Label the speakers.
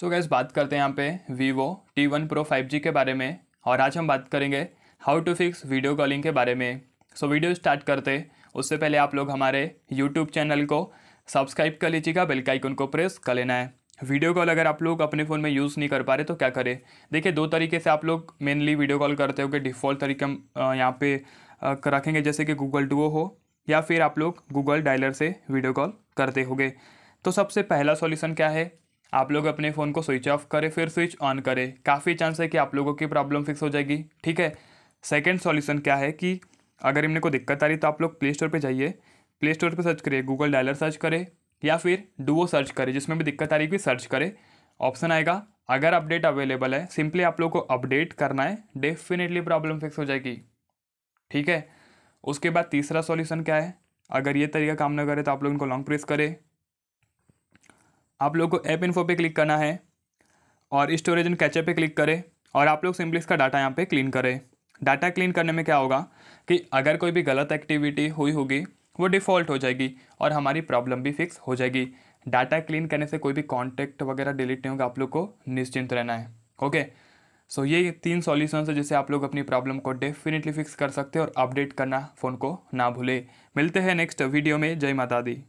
Speaker 1: सो gas बात करते हैं यहाँ पे Vivo T one pro five G के बारे में और आज हम बात करेंगे how to fix video calling के बारे में सो so, वीडियो स्टार्ट करते उससे पहले आप लोग हमारे यूट्यूब चैनल को सब्सक्राइब कर लीजिएगा बेल का आइकन को प्रेस कर लेना है वीडियो कॉल अगर आप लोग अपने फ़ोन में यूज़ नहीं कर पा रहे तो क्या करें देखिए दो तरीके से आप लोग मेनली वीडियो कॉल करते हो कि डिफ़ॉल्ट तरीके हम यहाँ पे रखेंगे जैसे कि गूगल डुओ हो या फिर आप लोग गूगल डायलर से वीडियो कॉल करते होगे तो सबसे पहला सॉल्यूशन क्या है आप लोग अपने फ़ोन को स्विच ऑफ करें फिर स्विच ऑन करें काफ़ी चांस है कि आप लोगों की प्रॉब्लम फिक्स हो जाएगी ठीक है सेकेंड सॉल्यूशन क्या है कि अगर इमने को दिक्कत आ रही तो आप लोग प्ले स्टोर पर जाइए प्ले स्टोर पर सर्च करिए गूगल डायलर सर्च करें या फिर डुओ सर्च करें जिसमें भी दिक्कत आ रही भी सर्च करें ऑप्शन आएगा अगर अपडेट अवेलेबल है सिंपली आप लोग को अपडेट करना है डेफिनेटली प्रॉब्लम फिक्स हो जाएगी ठीक है उसके बाद तीसरा सॉल्यूशन क्या है अगर ये तरीका काम ना करे तो आप लोग इनको लॉन्ग प्रेस करें आप लोग को ऐप इन्फो पे क्लिक करना है और स्टोरेज एंड कैचअप पे क्लिक करें और आप लोग सिंपली इसका डाटा यहाँ पे क्लीन करें डाटा क्लीन करने में क्या होगा कि अगर कोई भी गलत एक्टिविटी हुई होगी वो डिफ़ॉल्ट हो जाएगी और हमारी प्रॉब्लम भी फिक्स हो जाएगी डाटा क्लीन करने से कोई भी कॉन्टैक्ट वगैरह डिलीट नहीं होगा आप लोग को निश्चिंत रहना है ओके सो so, ये तीन सॉल्यूशन है जिससे आप लोग अपनी प्रॉब्लम को डेफिनेटली फिक्स कर सकते हैं और अपडेट करना फ़ोन को ना भूले मिलते हैं नेक्स्ट वीडियो में जय माता दी